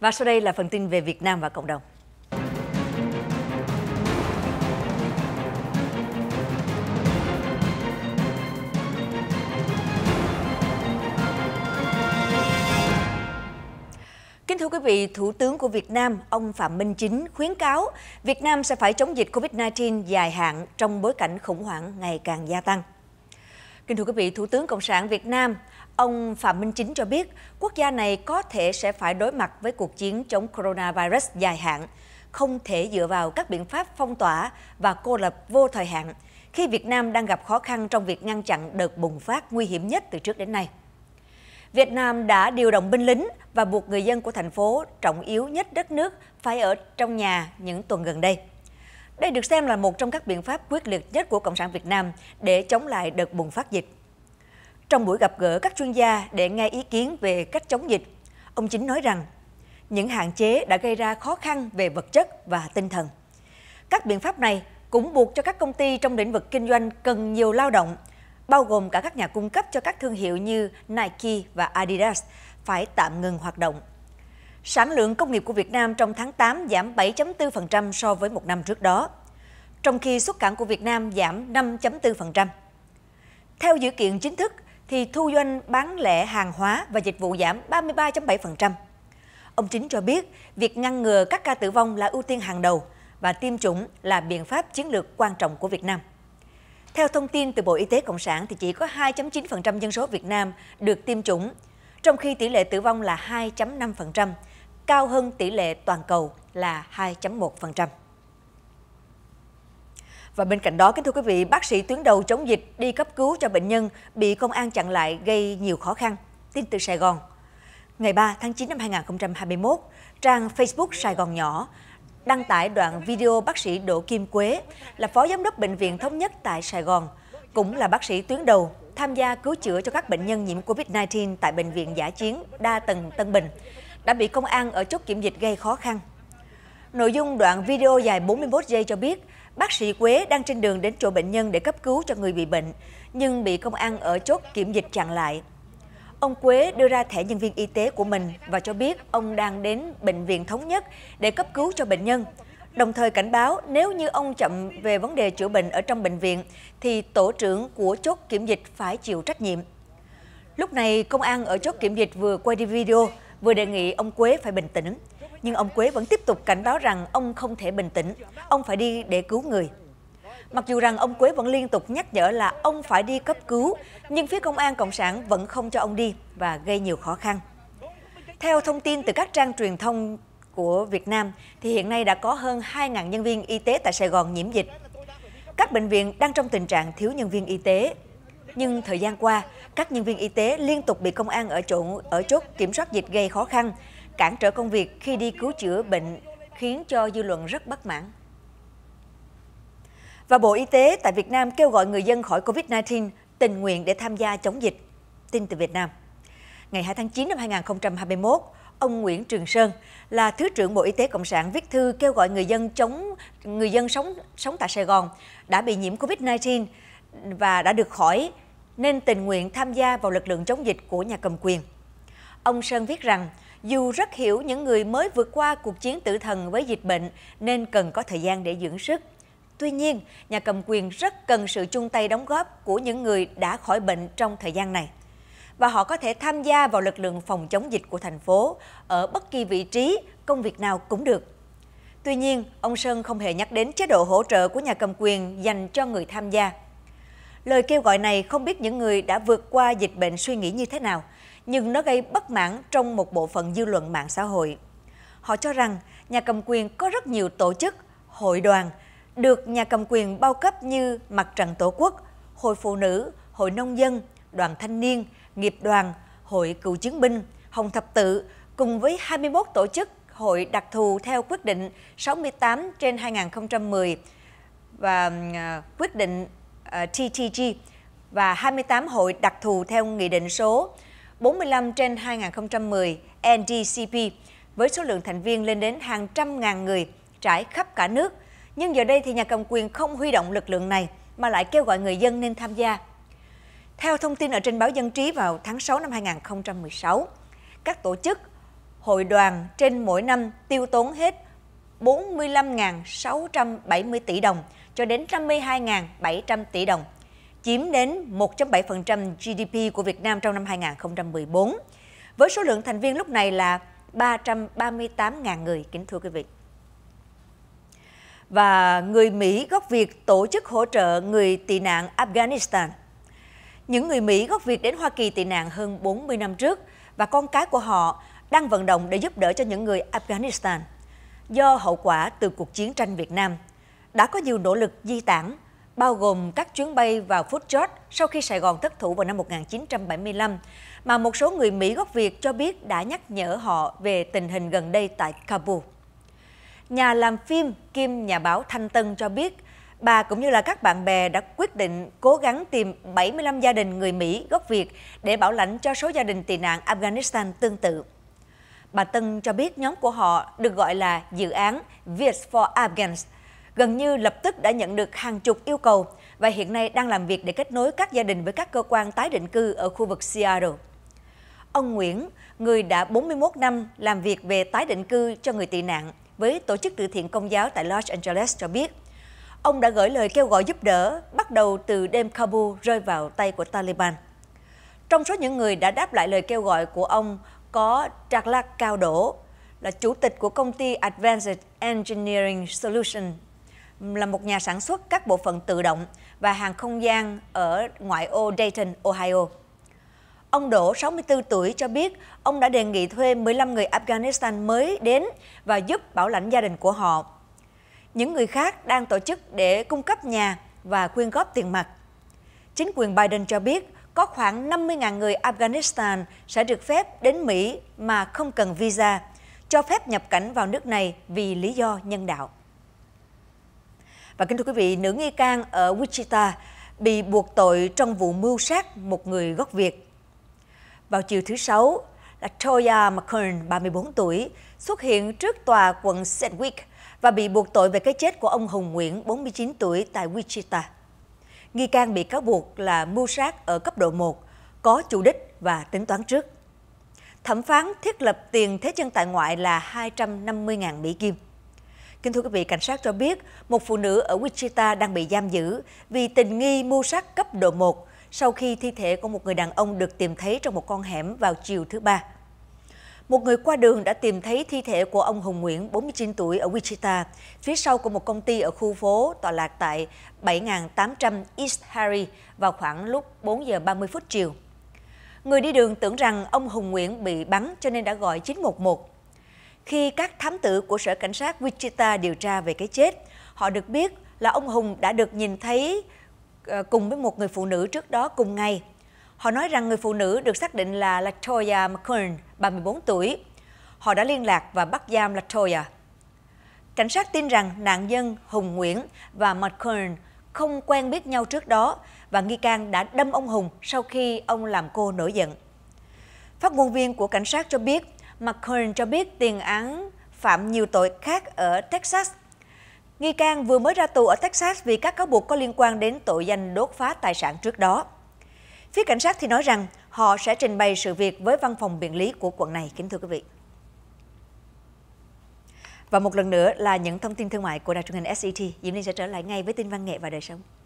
Và sau đây là phần tin về Việt Nam và cộng đồng. Kính thưa quý vị, Thủ tướng của Việt Nam, ông Phạm Minh Chính khuyến cáo Việt Nam sẽ phải chống dịch COVID-19 dài hạn trong bối cảnh khủng hoảng ngày càng gia tăng. Kính thưa quý vị, Thủ tướng Cộng sản Việt Nam, ông Phạm Minh Chính cho biết quốc gia này có thể sẽ phải đối mặt với cuộc chiến chống coronavirus dài hạn, không thể dựa vào các biện pháp phong tỏa và cô lập vô thời hạn, khi Việt Nam đang gặp khó khăn trong việc ngăn chặn đợt bùng phát nguy hiểm nhất từ trước đến nay. Việt Nam đã điều động binh lính và buộc người dân của thành phố trọng yếu nhất đất nước phải ở trong nhà những tuần gần đây. Đây được xem là một trong các biện pháp quyết liệt nhất của Cộng sản Việt Nam để chống lại đợt bùng phát dịch. Trong buổi gặp gỡ các chuyên gia để nghe ý kiến về cách chống dịch, ông Chính nói rằng những hạn chế đã gây ra khó khăn về vật chất và tinh thần. Các biện pháp này cũng buộc cho các công ty trong lĩnh vực kinh doanh cần nhiều lao động, bao gồm cả các nhà cung cấp cho các thương hiệu như Nike và Adidas phải tạm ngừng hoạt động Sản lượng công nghiệp của Việt Nam trong tháng 8 giảm 7.4% so với một năm trước đó, trong khi xuất cảng của Việt Nam giảm 5.4%. Theo dự kiện chính thức, thì thu doanh bán lẻ hàng hóa và dịch vụ giảm 33.7%. Ông Chính cho biết, việc ngăn ngừa các ca tử vong là ưu tiên hàng đầu và tiêm chủng là biện pháp chiến lược quan trọng của Việt Nam. Theo thông tin từ Bộ Y tế Cộng sản thì chỉ có 2.9% dân số Việt Nam được tiêm chủng, trong khi tỷ lệ tử vong là 2.5%, cao hơn tỷ lệ toàn cầu là 2.1%. Và bên cạnh đó, kính thưa quý vị, bác sĩ tuyến đầu chống dịch đi cấp cứu cho bệnh nhân bị công an chặn lại gây nhiều khó khăn. Tin từ Sài Gòn. Ngày 3 tháng 9 năm 2021, trang Facebook Sài Gòn Nhỏ đăng tải đoạn video bác sĩ Đỗ Kim Quế là phó giám đốc Bệnh viện Thống nhất tại Sài Gòn, cũng là bác sĩ tuyến đầu tham gia cứu chữa cho các bệnh nhân nhiễm COVID-19 tại Bệnh viện Giả Chiến Đa Tầng Tân Bình, đã bị công an ở chốt kiểm dịch gây khó khăn. Nội dung đoạn video dài 41 giây cho biết, bác sĩ Quế đang trên đường đến chỗ bệnh nhân để cấp cứu cho người bị bệnh, nhưng bị công an ở chốt kiểm dịch chặn lại. Ông Quế đưa ra thẻ nhân viên y tế của mình và cho biết ông đang đến Bệnh viện Thống Nhất để cấp cứu cho bệnh nhân đồng thời cảnh báo nếu như ông chậm về vấn đề chữa bệnh ở trong bệnh viện thì tổ trưởng của chốt kiểm dịch phải chịu trách nhiệm. Lúc này, công an ở chốt kiểm dịch vừa quay đi video, vừa đề nghị ông Quế phải bình tĩnh. Nhưng ông Quế vẫn tiếp tục cảnh báo rằng ông không thể bình tĩnh, ông phải đi để cứu người. Mặc dù rằng ông Quế vẫn liên tục nhắc nhở là ông phải đi cấp cứu, nhưng phía công an Cộng sản vẫn không cho ông đi và gây nhiều khó khăn. Theo thông tin từ các trang truyền thông của Việt Nam, thì hiện nay đã có hơn 2.000 nhân viên y tế tại Sài Gòn nhiễm dịch. Các bệnh viện đang trong tình trạng thiếu nhân viên y tế. Nhưng thời gian qua, các nhân viên y tế liên tục bị công an ở chỗ ở chốt kiểm soát dịch gây khó khăn, cản trở công việc khi đi cứu chữa bệnh khiến cho dư luận rất bất mãn. Và Bộ Y tế tại Việt Nam kêu gọi người dân khỏi COVID-19 tình nguyện để tham gia chống dịch. Tin từ Việt Nam. Ngày 2 tháng 9 năm 2021, ông Nguyễn Trường Sơn là Thứ trưởng Bộ Y tế Cộng sản viết thư kêu gọi người dân chống người dân sống sống tại Sài Gòn đã bị nhiễm Covid-19 và đã được khỏi nên tình nguyện tham gia vào lực lượng chống dịch của nhà cầm quyền. Ông Sơn viết rằng dù rất hiểu những người mới vượt qua cuộc chiến tử thần với dịch bệnh nên cần có thời gian để dưỡng sức. Tuy nhiên, nhà cầm quyền rất cần sự chung tay đóng góp của những người đã khỏi bệnh trong thời gian này và họ có thể tham gia vào lực lượng phòng chống dịch của thành phố ở bất kỳ vị trí, công việc nào cũng được. Tuy nhiên, ông Sơn không hề nhắc đến chế độ hỗ trợ của nhà cầm quyền dành cho người tham gia. Lời kêu gọi này không biết những người đã vượt qua dịch bệnh suy nghĩ như thế nào, nhưng nó gây bất mãn trong một bộ phận dư luận mạng xã hội. Họ cho rằng nhà cầm quyền có rất nhiều tổ chức, hội đoàn được nhà cầm quyền bao cấp như Mặt trận Tổ quốc, Hội Phụ nữ, Hội Nông dân, Đoàn Thanh niên, Nghiệp đoàn, Hội Cựu Chiến binh, Hồng Thập Tự cùng với 21 tổ chức hội đặc thù theo quyết định 68 trên 2010 và à, quyết định à, TTG và 28 hội đặc thù theo nghị định số 45 trên 2010 NDCP với số lượng thành viên lên đến hàng trăm ngàn người trải khắp cả nước. Nhưng giờ đây thì nhà cầm quyền không huy động lực lượng này mà lại kêu gọi người dân nên tham gia theo thông tin ở trên báo Dân trí vào tháng 6 năm 2016, các tổ chức, hội đoàn trên mỗi năm tiêu tốn hết 45.670 tỷ đồng cho đến 52.700 tỷ đồng, chiếm đến 1.7% GDP của Việt Nam trong năm 2014, với số lượng thành viên lúc này là 338.000 người, kính thưa quý vị. Và người Mỹ góp việc tổ chức hỗ trợ người tị nạn Afghanistan – những người Mỹ gốc Việt đến Hoa Kỳ tị nạn hơn 40 năm trước và con cái của họ đang vận động để giúp đỡ cho những người Afghanistan. Do hậu quả từ cuộc chiến tranh Việt Nam, đã có nhiều nỗ lực di tản, bao gồm các chuyến bay vào Fort George sau khi Sài Gòn thất thủ vào năm 1975, mà một số người Mỹ gốc Việt cho biết đã nhắc nhở họ về tình hình gần đây tại Kabul. Nhà làm phim kim nhà báo Thanh Tân cho biết bà cũng như là các bạn bè đã quyết định cố gắng tìm 75 gia đình người Mỹ gốc Việt để bảo lãnh cho số gia đình tị nạn Afghanistan tương tự. Bà Tân cho biết nhóm của họ được gọi là dự án Viet for Afghans, gần như lập tức đã nhận được hàng chục yêu cầu và hiện nay đang làm việc để kết nối các gia đình với các cơ quan tái định cư ở khu vực Seattle. Ông Nguyễn, người đã 41 năm làm việc về tái định cư cho người tị nạn với tổ chức từ thiện công giáo tại Los Angeles cho biết – ông đã gửi lời kêu gọi giúp đỡ bắt đầu từ đêm Kabul rơi vào tay của Taliban. Trong số những người đã đáp lại lời kêu gọi của ông có Trạc Cao Đỗ, là chủ tịch của công ty Advanced Engineering Solution, là một nhà sản xuất các bộ phận tự động và hàng không gian ở ngoại ô Dayton, Ohio. Ông Đỗ, 64 tuổi, cho biết ông đã đề nghị thuê 15 người Afghanistan mới đến và giúp bảo lãnh gia đình của họ những người khác đang tổ chức để cung cấp nhà và quyên góp tiền mặt. Chính quyền Biden cho biết có khoảng 50.000 người Afghanistan sẽ được phép đến Mỹ mà không cần visa, cho phép nhập cảnh vào nước này vì lý do nhân đạo. Và kính thưa quý vị, nữ nghi can ở Wichita bị buộc tội trong vụ mưu sát một người gốc Việt. Vào chiều thứ Sáu, là Toya McCurn, 34 tuổi, xuất hiện trước tòa quận Sedgwick và bị buộc tội về cái chết của ông Hùng Nguyễn, 49 tuổi, tại Wichita. Nghi can bị cáo buộc là mưu sát ở cấp độ 1, có chủ đích và tính toán trước. Thẩm phán thiết lập tiền thế chân tại ngoại là 250.000 Mỹ Kim. Kính thưa quý vị, cảnh sát cho biết một phụ nữ ở Wichita đang bị giam giữ vì tình nghi mưu sát cấp độ 1 sau khi thi thể của một người đàn ông được tìm thấy trong một con hẻm vào chiều thứ Ba. Một người qua đường đã tìm thấy thi thể của ông Hùng Nguyễn, 49 tuổi ở Wichita, phía sau của một công ty ở khu phố tọa lạc tại 7800 East Harry vào khoảng lúc 4 giờ 30 phút chiều. Người đi đường tưởng rằng ông Hùng Nguyễn bị bắn cho nên đã gọi 911. Khi các thám tử của Sở Cảnh sát Wichita điều tra về cái chết, họ được biết là ông Hùng đã được nhìn thấy ờ, cùng với một người phụ nữ trước đó cùng ngày. Họ nói rằng người phụ nữ được xác định là Latoya McCurn, 34 tuổi. Họ đã liên lạc và bắt giam Latoya. Cảnh sát tin rằng nạn nhân Hùng Nguyễn và McCurn không quen biết nhau trước đó và nghi can đã đâm ông Hùng sau khi ông làm cô nổi giận. Phát ngôn viên của cảnh sát cho biết McCurn cho biết tiền án phạm nhiều tội khác ở Texas. Nghi can vừa mới ra tù ở Texas vì các cáo buộc có liên quan đến tội danh đốt phá tài sản trước đó. Phía cảnh sát thì nói rằng Họ sẽ trình bày sự việc với văn phòng biện lý của quận này, kính thưa quý vị. Và một lần nữa là những thông tin thương mại của Đài truyền hình SET. Diễm Linh sẽ trở lại ngay với tin văn nghệ và đời sống.